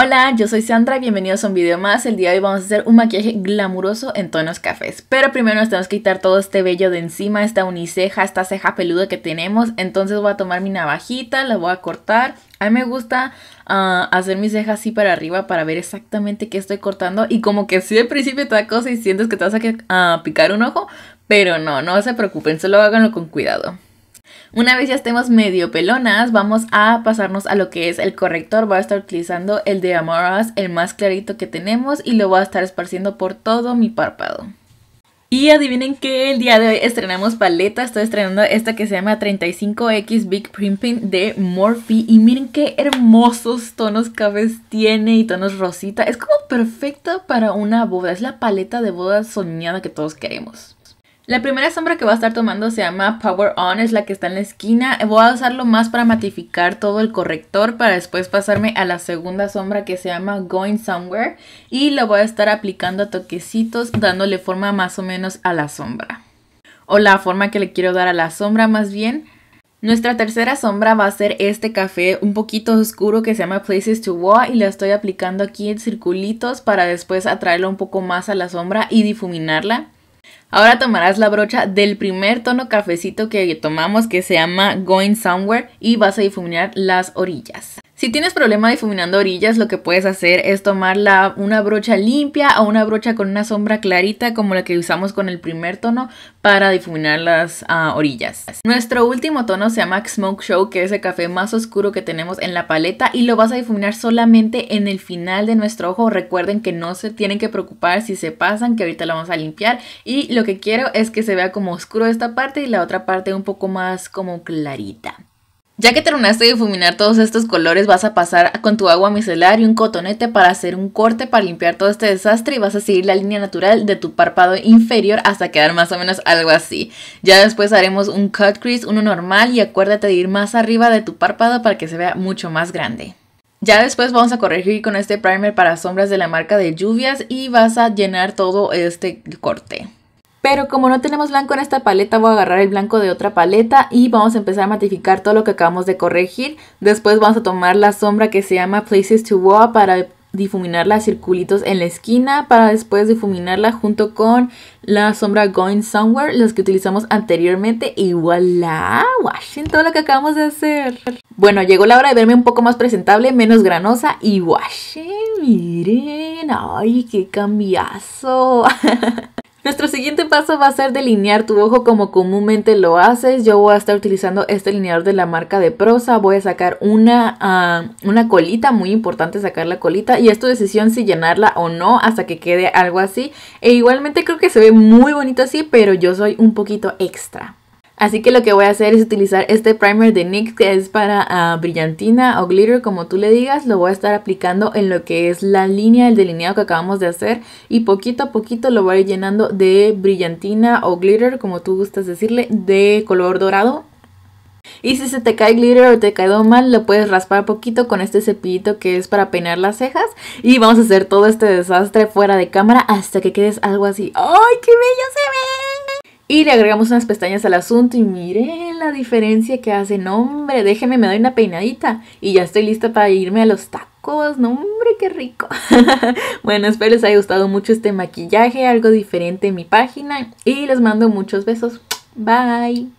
Hola, yo soy Sandra y bienvenidos a un video más. El día de hoy vamos a hacer un maquillaje glamuroso en tonos cafés. Pero primero nos tenemos que quitar todo este vello de encima, esta uniceja, esta ceja peluda que tenemos. Entonces voy a tomar mi navajita, la voy a cortar. A mí me gusta ah, hacer mis cejas así para arriba para ver exactamente qué estoy cortando. Y como que si sí, al principio te da cosa y sientes que te vas a ah, picar un ojo. Pero no, no se preocupen, solo háganlo con cuidado. Una vez ya estemos medio pelonas, vamos a pasarnos a lo que es el corrector. Voy a estar utilizando el de Amoras, el más clarito que tenemos, y lo voy a estar esparciendo por todo mi párpado. Y adivinen que el día de hoy estrenamos paleta, estoy estrenando esta que se llama 35X Big Primping de Morphe y miren qué hermosos tonos cafés tiene y tonos rosita, es como perfecta para una boda, es la paleta de boda soñada que todos queremos. La primera sombra que voy a estar tomando se llama Power On, es la que está en la esquina. Voy a usarlo más para matificar todo el corrector para después pasarme a la segunda sombra que se llama Going Somewhere y lo voy a estar aplicando a toquecitos dándole forma más o menos a la sombra. O la forma que le quiero dar a la sombra más bien. Nuestra tercera sombra va a ser este café un poquito oscuro que se llama Places to Walk y la estoy aplicando aquí en circulitos para después atraerlo un poco más a la sombra y difuminarla. Ahora tomarás la brocha del primer tono cafecito que tomamos que se llama Going Somewhere y vas a difuminar las orillas. Si tienes problema difuminando orillas, lo que puedes hacer es tomar una brocha limpia o una brocha con una sombra clarita como la que usamos con el primer tono para difuminar las ah, orillas. Nuestro último tono se llama Smoke Show, que es el café más oscuro que tenemos en la paleta y lo vas a difuminar solamente en el final de nuestro ojo. Recuerden que no se tienen que preocupar si se pasan, que ahorita lo vamos a limpiar. Y lo que quiero es que se vea como oscuro esta parte y la otra parte un poco más como clarita. Ya que terminaste de difuminar todos estos colores, vas a pasar con tu agua micelar y un cotonete para hacer un corte para limpiar todo este desastre y vas a seguir la línea natural de tu párpado inferior hasta quedar más o menos algo así. Ya después haremos un cut crease, uno normal y acuérdate de ir más arriba de tu párpado para que se vea mucho más grande. Ya después vamos a corregir con este primer para sombras de la marca de lluvias y vas a llenar todo este corte. Pero como no tenemos blanco en esta paleta, voy a agarrar el blanco de otra paleta y vamos a empezar a matificar todo lo que acabamos de corregir. Después vamos a tomar la sombra que se llama Places to Go para las circulitos en la esquina para después difuminarla junto con la sombra Going Somewhere, los que utilizamos anteriormente y voilà, washing todo lo que acabamos de hacer. Bueno, llegó la hora de verme un poco más presentable, menos granosa y washen, miren, ay, qué cambiazo. Nuestro siguiente paso va a ser delinear tu ojo como comúnmente lo haces. Yo voy a estar utilizando este delineador de la marca de Prosa. Voy a sacar una, ah, una colita, muy importante sacar la colita. Y es tu decisión si llenarla o no hasta que quede algo así. E igualmente creo que se ve muy bonito así, pero yo soy un poquito extra. Así que lo que voy a hacer es utilizar este primer de NYX que es para ah, brillantina o glitter como tú le digas. Lo voy a estar aplicando en lo que es la línea del delineado que acabamos de hacer y poquito a poquito lo voy a ir llenando de brillantina o glitter como tú gustas decirle de color dorado. Y si se te cae glitter o te quedó mal, lo puedes raspar poquito con este cepillito que es para peinar las cejas. Y vamos a hacer todo este desastre fuera de cámara hasta que quedes algo así. ¡Ay, qué bella sea! Y le agregamos unas pestañas al asunto y miren la diferencia que hace. No, hombre, déjeme, me doy una peinadita y ya estoy lista para irme a los tacos. No, hombre, qué rico. bueno, espero les haya gustado mucho este maquillaje, algo diferente en mi página y les mando muchos besos. Bye.